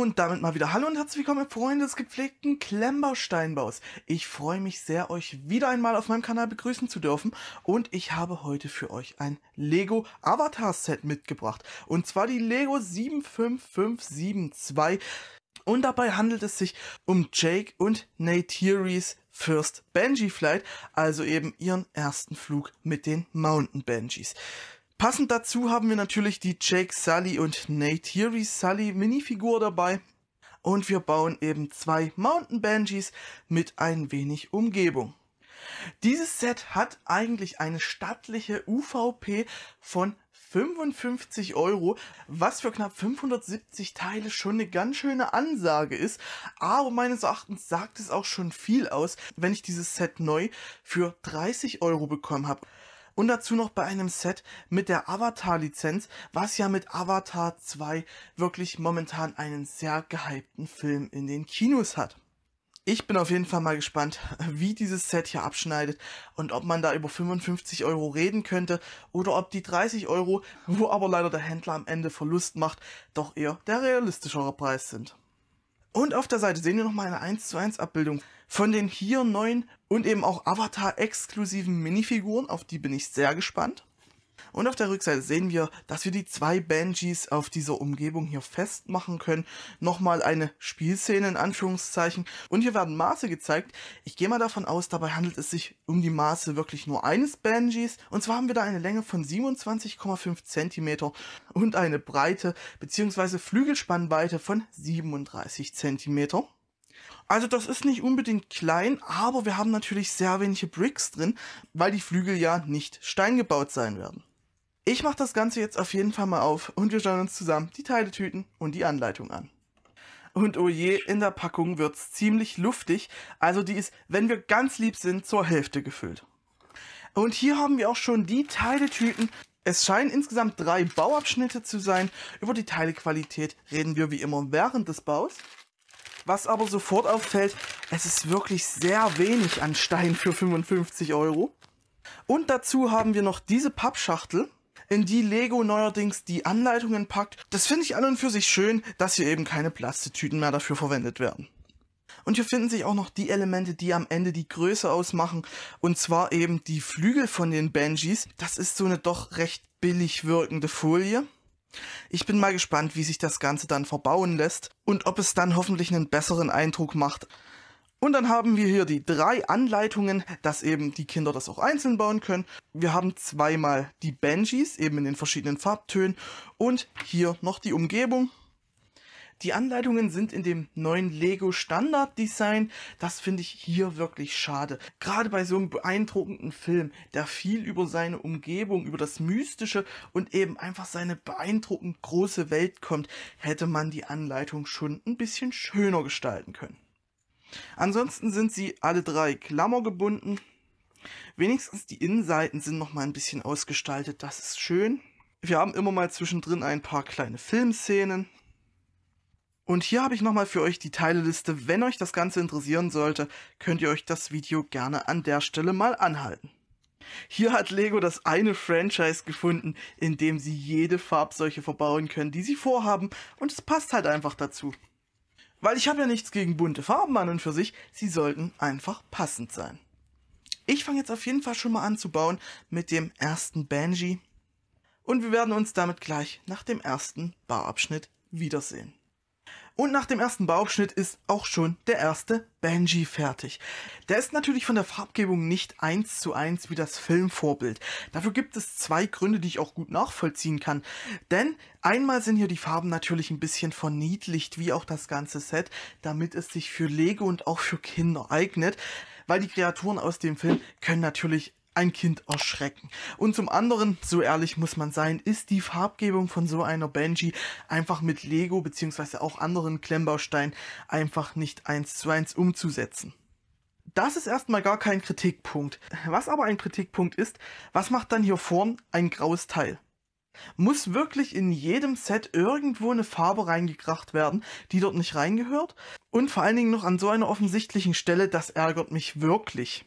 Und damit mal wieder Hallo und herzlich willkommen, Freunde des gepflegten Klemmbausteinbaus. Ich freue mich sehr, euch wieder einmal auf meinem Kanal begrüßen zu dürfen. Und ich habe heute für euch ein Lego Avatar Set mitgebracht. Und zwar die Lego 75572. Und dabei handelt es sich um Jake und Neytiris First Benji Flight, also eben ihren ersten Flug mit den Mountain Benjis. Passend dazu haben wir natürlich die Jake Sully und Nate Theory Sully Minifigur dabei. Und wir bauen eben zwei Mountain Banshees mit ein wenig Umgebung. Dieses Set hat eigentlich eine stattliche UVP von 55 Euro, was für knapp 570 Teile schon eine ganz schöne Ansage ist. Aber meines Erachtens sagt es auch schon viel aus, wenn ich dieses Set neu für 30 Euro bekommen habe. Und dazu noch bei einem Set mit der Avatar-Lizenz, was ja mit Avatar 2 wirklich momentan einen sehr gehypten Film in den Kinos hat. Ich bin auf jeden Fall mal gespannt, wie dieses Set hier abschneidet und ob man da über 55 Euro reden könnte oder ob die 30 Euro, wo aber leider der Händler am Ende Verlust macht, doch eher der realistischere Preis sind. Und auf der Seite sehen wir nochmal eine 1 zu 1 Abbildung von den hier neuen und eben auch Avatar-exklusiven Minifiguren, auf die bin ich sehr gespannt. Und auf der Rückseite sehen wir, dass wir die zwei Banshees auf dieser Umgebung hier festmachen können. Nochmal eine Spielszene in Anführungszeichen. Und hier werden Maße gezeigt. Ich gehe mal davon aus, dabei handelt es sich um die Maße wirklich nur eines Banshees. Und zwar haben wir da eine Länge von 27,5 cm und eine Breite bzw. Flügelspannweite von 37 cm. Also das ist nicht unbedingt klein, aber wir haben natürlich sehr wenige Bricks drin, weil die Flügel ja nicht steingebaut sein werden. Ich mache das Ganze jetzt auf jeden Fall mal auf und wir schauen uns zusammen die Teiletüten und die Anleitung an. Und oh je, in der Packung wird es ziemlich luftig, also die ist, wenn wir ganz lieb sind, zur Hälfte gefüllt. Und hier haben wir auch schon die Teiletüten. Es scheinen insgesamt drei Bauabschnitte zu sein. Über die Teilequalität reden wir wie immer während des Baus. Was aber sofort auffällt, es ist wirklich sehr wenig an Stein für 55 Euro. Und dazu haben wir noch diese Pappschachtel, in die Lego neuerdings die Anleitungen packt. Das finde ich an und für sich schön, dass hier eben keine Plastiktüten mehr dafür verwendet werden. Und hier finden sich auch noch die Elemente, die am Ende die Größe ausmachen. Und zwar eben die Flügel von den Benjis. Das ist so eine doch recht billig wirkende Folie. Ich bin mal gespannt, wie sich das Ganze dann verbauen lässt und ob es dann hoffentlich einen besseren Eindruck macht. Und dann haben wir hier die drei Anleitungen, dass eben die Kinder das auch einzeln bauen können. Wir haben zweimal die Banshees, eben in den verschiedenen Farbtönen und hier noch die Umgebung, die Anleitungen sind in dem neuen Lego Standard Design. Das finde ich hier wirklich schade. Gerade bei so einem beeindruckenden Film, der viel über seine Umgebung, über das Mystische und eben einfach seine beeindruckend große Welt kommt, hätte man die Anleitung schon ein bisschen schöner gestalten können. Ansonsten sind sie alle drei klammergebunden. Wenigstens die Innenseiten sind noch mal ein bisschen ausgestaltet, das ist schön. Wir haben immer mal zwischendrin ein paar kleine Filmszenen. Und hier habe ich nochmal für euch die Teileliste. Wenn euch das Ganze interessieren sollte, könnt ihr euch das Video gerne an der Stelle mal anhalten. Hier hat Lego das eine Franchise gefunden, in dem sie jede Farbseuche verbauen können, die sie vorhaben, und es passt halt einfach dazu. Weil ich habe ja nichts gegen bunte Farben an und für sich, sie sollten einfach passend sein. Ich fange jetzt auf jeden Fall schon mal an zu bauen mit dem ersten Banji und wir werden uns damit gleich nach dem ersten Barabschnitt wiedersehen. Und nach dem ersten Bauchschnitt ist auch schon der erste Benji fertig. Der ist natürlich von der Farbgebung nicht eins zu eins wie das Filmvorbild. Dafür gibt es zwei Gründe, die ich auch gut nachvollziehen kann. Denn einmal sind hier die Farben natürlich ein bisschen verniedlicht, wie auch das ganze Set, damit es sich für Lego und auch für Kinder eignet. Weil die Kreaturen aus dem Film können natürlich ein Kind erschrecken. Und zum anderen, so ehrlich muss man sein, ist die Farbgebung von so einer Banshee einfach mit Lego beziehungsweise auch anderen Klemmbausteinen einfach nicht eins zu eins umzusetzen. Das ist erstmal gar kein Kritikpunkt. Was aber ein Kritikpunkt ist, was macht dann hier vorn ein graues Teil? Muss wirklich in jedem Set irgendwo eine Farbe reingekracht werden, die dort nicht reingehört? Und vor allen Dingen noch an so einer offensichtlichen Stelle, das ärgert mich wirklich.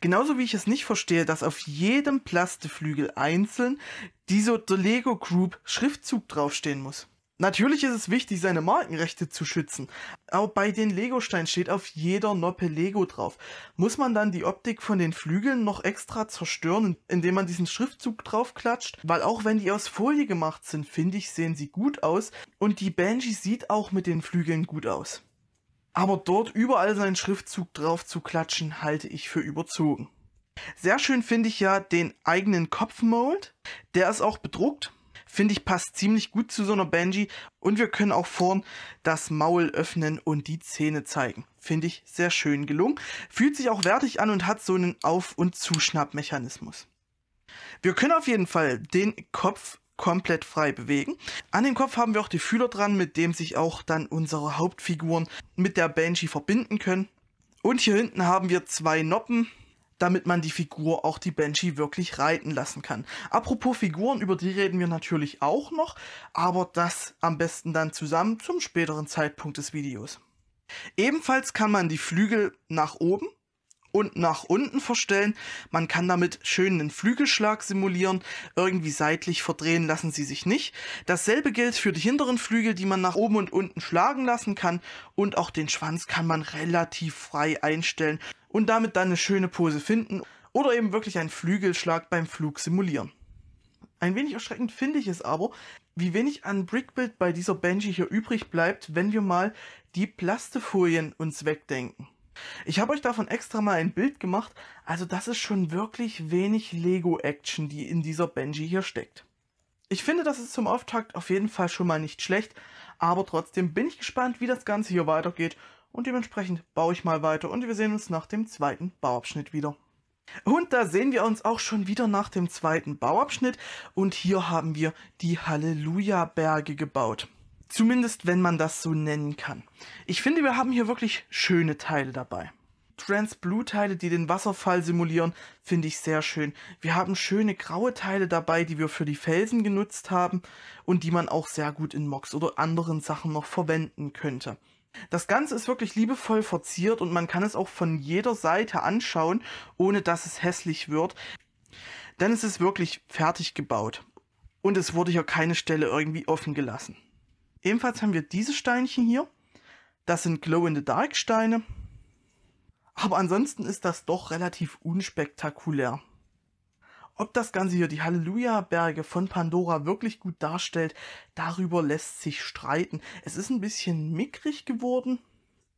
Genauso wie ich es nicht verstehe, dass auf jedem Plasteflügel einzeln dieser The Lego Group Schriftzug draufstehen muss. Natürlich ist es wichtig, seine Markenrechte zu schützen, aber bei den Lego-Steinen steht auf jeder Noppe Lego drauf. Muss man dann die Optik von den Flügeln noch extra zerstören, indem man diesen Schriftzug draufklatscht? Weil auch wenn die aus Folie gemacht sind, finde ich, sehen sie gut aus und die Banshee sieht auch mit den Flügeln gut aus. Aber dort überall seinen Schriftzug drauf zu klatschen, halte ich für überzogen. Sehr schön finde ich ja den eigenen Kopfmold. Der ist auch bedruckt. Finde ich passt ziemlich gut zu so einer Benji. Und wir können auch vorn das Maul öffnen und die Zähne zeigen. Finde ich sehr schön gelungen. Fühlt sich auch wertig an und hat so einen Auf- und Zuschnappmechanismus. Wir können auf jeden Fall den Kopf komplett frei bewegen. An dem Kopf haben wir auch die Fühler dran, mit dem sich auch dann unsere Hauptfiguren mit der Banshee verbinden können. Und hier hinten haben wir zwei Noppen, damit man die Figur auch die Banshee wirklich reiten lassen kann. Apropos Figuren, über die reden wir natürlich auch noch, aber das am besten dann zusammen zum späteren Zeitpunkt des Videos. Ebenfalls kann man die Flügel nach oben und nach unten verstellen. Man kann damit schön einen Flügelschlag simulieren. Irgendwie seitlich verdrehen lassen sie sich nicht. Dasselbe gilt für die hinteren Flügel, die man nach oben und unten schlagen lassen kann. Und auch den Schwanz kann man relativ frei einstellen und damit dann eine schöne Pose finden oder eben wirklich einen Flügelschlag beim Flug simulieren. Ein wenig erschreckend finde ich es aber, wie wenig an Brickbuild bei dieser Benji hier übrig bleibt, wenn wir mal die Plastefolien uns wegdenken. Ich habe euch davon extra mal ein Bild gemacht, also das ist schon wirklich wenig Lego-Action, die in dieser Benji hier steckt. Ich finde, das ist zum Auftakt auf jeden Fall schon mal nicht schlecht, aber trotzdem bin ich gespannt, wie das Ganze hier weitergeht und dementsprechend baue ich mal weiter und wir sehen uns nach dem zweiten Bauabschnitt wieder. Und da sehen wir uns auch schon wieder nach dem zweiten Bauabschnitt und hier haben wir die Halleluja-Berge gebaut. Zumindest wenn man das so nennen kann. Ich finde, wir haben hier wirklich schöne Teile dabei. Trans Blue Teile, die den Wasserfall simulieren, finde ich sehr schön. Wir haben schöne graue Teile dabei, die wir für die Felsen genutzt haben und die man auch sehr gut in Mox oder anderen Sachen noch verwenden könnte. Das Ganze ist wirklich liebevoll verziert und man kann es auch von jeder Seite anschauen, ohne dass es hässlich wird. Denn es ist wirklich fertig gebaut. Und es wurde hier keine Stelle irgendwie offen gelassen. Ebenfalls haben wir diese Steinchen hier. Das sind Glow-in-the-Dark-Steine. Aber ansonsten ist das doch relativ unspektakulär. Ob das Ganze hier die Halleluja-Berge von Pandora wirklich gut darstellt, darüber lässt sich streiten. Es ist ein bisschen mickrig geworden.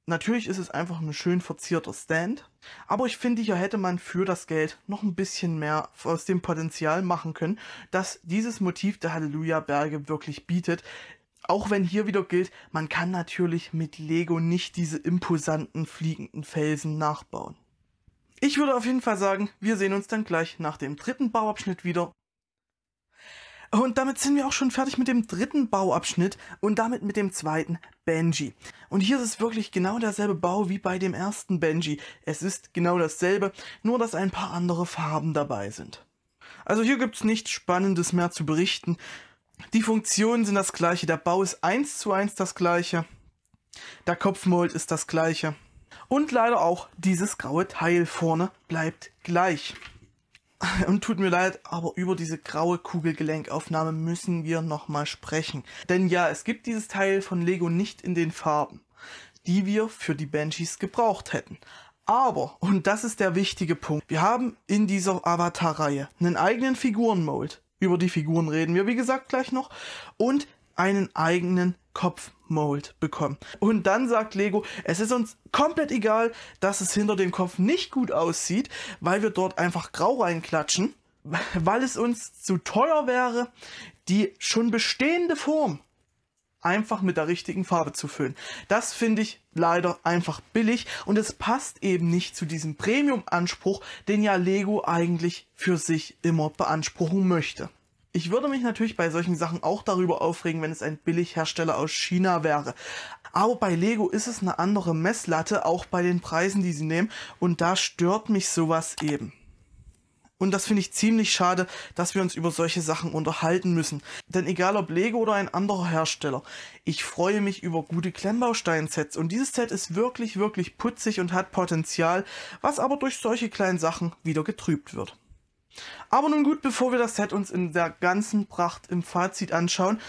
Natürlich ist es einfach ein schön verzierter Stand, aber ich finde, hier hätte man für das Geld noch ein bisschen mehr aus dem Potenzial machen können, das dieses Motiv der Halleluja-Berge wirklich bietet. Auch wenn hier wieder gilt, man kann natürlich mit Lego nicht diese imposanten fliegenden Felsen nachbauen. Ich würde auf jeden Fall sagen, wir sehen uns dann gleich nach dem dritten Bauabschnitt wieder. Und damit sind wir auch schon fertig mit dem dritten Bauabschnitt und damit mit dem zweiten Benji. Und hier ist es wirklich genau derselbe Bau wie bei dem ersten Benji. Es ist genau dasselbe, nur dass ein paar andere Farben dabei sind. Also hier gibt es nichts Spannendes mehr zu berichten. Die Funktionen sind das gleiche, der Bau ist eins zu eins das gleiche, der Kopfmold ist das gleiche. Und leider auch dieses graue Teil vorne bleibt gleich. Und tut mir leid, aber über diese graue Kugelgelenkaufnahme müssen wir nochmal sprechen. Denn ja, es gibt dieses Teil von Lego nicht in den Farben, die wir für die Banshees gebraucht hätten. Aber, und das ist der wichtige Punkt, wir haben in dieser Avatar-Reihe einen eigenen Figurenmold, über die Figuren reden wir, wie gesagt, gleich noch. Und einen eigenen Kopfmold bekommen. Und dann sagt Lego, es ist uns komplett egal, dass es hinter dem Kopf nicht gut aussieht, weil wir dort einfach grau reinklatschen, weil es uns zu teuer wäre, die schon bestehende Form einfach mit der richtigen Farbe zu füllen. Das finde ich leider einfach billig und es passt eben nicht zu diesem Premium-Anspruch, den ja Lego eigentlich für sich immer beanspruchen möchte. Ich würde mich natürlich bei solchen Sachen auch darüber aufregen, wenn es ein Billighersteller aus China wäre. Aber bei Lego ist es eine andere Messlatte, auch bei den Preisen, die sie nehmen, und da stört mich sowas eben. Und das finde ich ziemlich schade, dass wir uns über solche Sachen unterhalten müssen. Denn egal ob Lego oder ein anderer Hersteller, ich freue mich über gute Klemmbausteinsets. Und dieses Set ist wirklich, wirklich putzig und hat Potenzial, was aber durch solche kleinen Sachen wieder getrübt wird. Aber nun gut, bevor wir das Set uns in der ganzen Pracht im Fazit anschauen,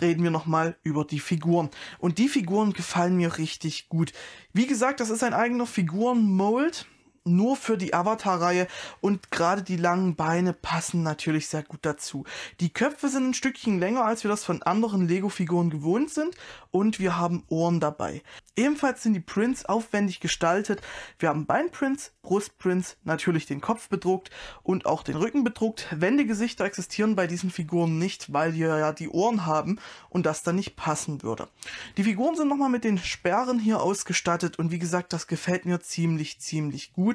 reden wir nochmal über die Figuren. Und die Figuren gefallen mir richtig gut. Wie gesagt, das ist ein eigener Figurenmold nur für die Avatar-Reihe und gerade die langen Beine passen natürlich sehr gut dazu. Die Köpfe sind ein Stückchen länger, als wir das von anderen Lego-Figuren gewohnt sind und wir haben Ohren dabei. Ebenfalls sind die Prints aufwendig gestaltet. Wir haben Beinprints, Brustprints, natürlich den Kopf bedruckt und auch den Rücken bedruckt. Wände existieren bei diesen Figuren nicht, weil wir ja die Ohren haben und das dann nicht passen würde. Die Figuren sind nochmal mit den Sperren hier ausgestattet und wie gesagt, das gefällt mir ziemlich, ziemlich gut.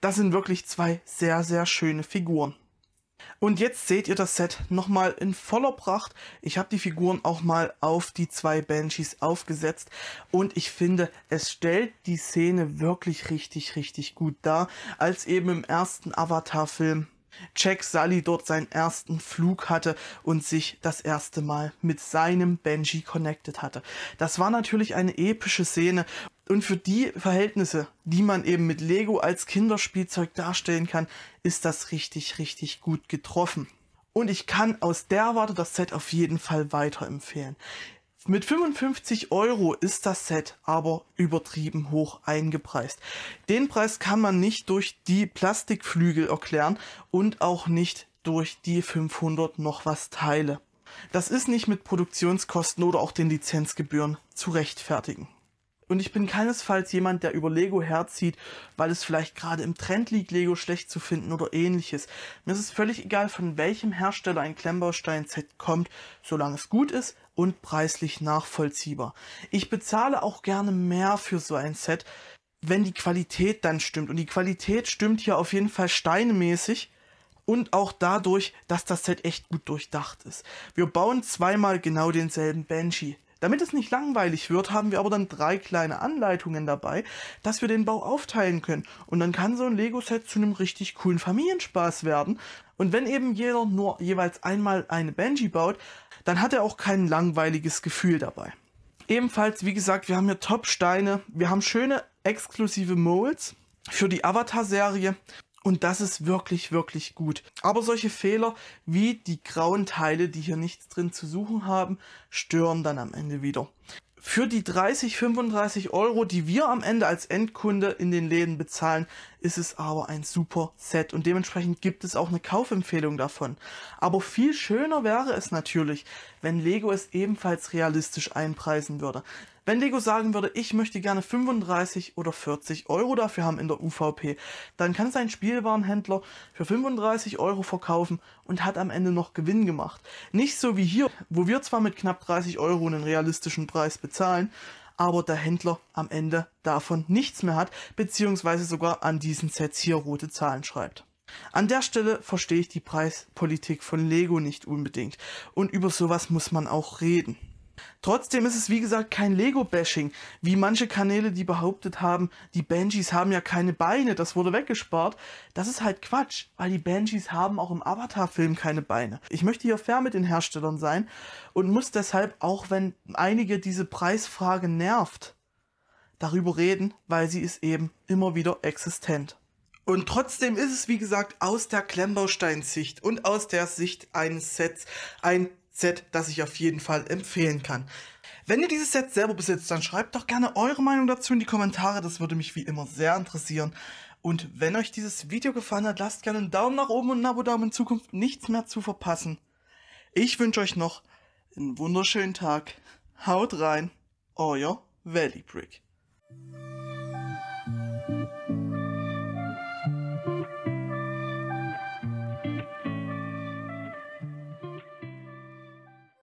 Das sind wirklich zwei sehr, sehr schöne Figuren. Und jetzt seht ihr das Set nochmal in voller Pracht. Ich habe die Figuren auch mal auf die zwei Banshees aufgesetzt und ich finde, es stellt die Szene wirklich richtig, richtig gut dar, als eben im ersten Avatar-Film Jack Sully dort seinen ersten Flug hatte und sich das erste Mal mit seinem Banshee connected hatte. Das war natürlich eine epische Szene und für die Verhältnisse, die man eben mit Lego als Kinderspielzeug darstellen kann, ist das richtig, richtig gut getroffen. Und ich kann aus der Warte das Set auf jeden Fall weiterempfehlen. Mit 55 Euro ist das Set aber übertrieben hoch eingepreist. Den Preis kann man nicht durch die Plastikflügel erklären und auch nicht durch die 500 noch was Teile. Das ist nicht mit Produktionskosten oder auch den Lizenzgebühren zu rechtfertigen. Und ich bin keinesfalls jemand, der über Lego herzieht, weil es vielleicht gerade im Trend liegt, Lego schlecht zu finden oder ähnliches. Mir ist es völlig egal, von welchem Hersteller ein Klemmbaustein-Set kommt, solange es gut ist und preislich nachvollziehbar. Ich bezahle auch gerne mehr für so ein Set, wenn die Qualität dann stimmt. Und die Qualität stimmt hier auf jeden Fall steinmäßig und auch dadurch, dass das Set echt gut durchdacht ist. Wir bauen zweimal genau denselben Banshee. Damit es nicht langweilig wird, haben wir aber dann drei kleine Anleitungen dabei, dass wir den Bau aufteilen können. Und dann kann so ein Lego-Set zu einem richtig coolen Familienspaß werden. Und wenn eben jeder nur jeweils einmal eine Benji baut, dann hat er auch kein langweiliges Gefühl dabei. Ebenfalls, wie gesagt, wir haben hier Top-Steine, wir haben schöne exklusive Molds für die Avatar-Serie und das ist wirklich, wirklich gut. Aber solche Fehler wie die grauen Teile, die hier nichts drin zu suchen haben, stören dann am Ende wieder. Für die 30, 35 Euro, die wir am Ende als Endkunde in den Läden bezahlen, ist es aber ein super Set und dementsprechend gibt es auch eine Kaufempfehlung davon. Aber viel schöner wäre es natürlich, wenn Lego es ebenfalls realistisch einpreisen würde. Wenn Lego sagen würde, ich möchte gerne 35 oder 40 Euro dafür haben in der UVP, dann kann sein Spielwarenhändler für 35 Euro verkaufen und hat am Ende noch Gewinn gemacht. Nicht so wie hier, wo wir zwar mit knapp 30 Euro einen realistischen Preis bezahlen, aber der Händler am Ende davon nichts mehr hat, beziehungsweise sogar an diesen Sets hier rote Zahlen schreibt. An der Stelle verstehe ich die Preispolitik von Lego nicht unbedingt. Und über sowas muss man auch reden. Trotzdem ist es, wie gesagt, kein Lego-Bashing, wie manche Kanäle, die behauptet haben, die Banshees haben ja keine Beine, das wurde weggespart. Das ist halt Quatsch, weil die Banshees haben auch im Avatar-Film keine Beine. Ich möchte hier fair mit den Herstellern sein und muss deshalb, auch wenn einige diese Preisfrage nervt, darüber reden, weil sie ist eben immer wieder existent. Und trotzdem ist es, wie gesagt, aus der Klemmbausteinsicht und aus der Sicht eines Sets ein Set, das ich auf jeden Fall empfehlen kann. Wenn ihr dieses Set selber besitzt, dann schreibt doch gerne eure Meinung dazu in die Kommentare, das würde mich wie immer sehr interessieren. Und wenn euch dieses Video gefallen hat, lasst gerne einen Daumen nach oben und ein Abo da, um in Zukunft nichts mehr zu verpassen. Ich wünsche euch noch einen wunderschönen Tag. Haut rein, euer Valley Brick.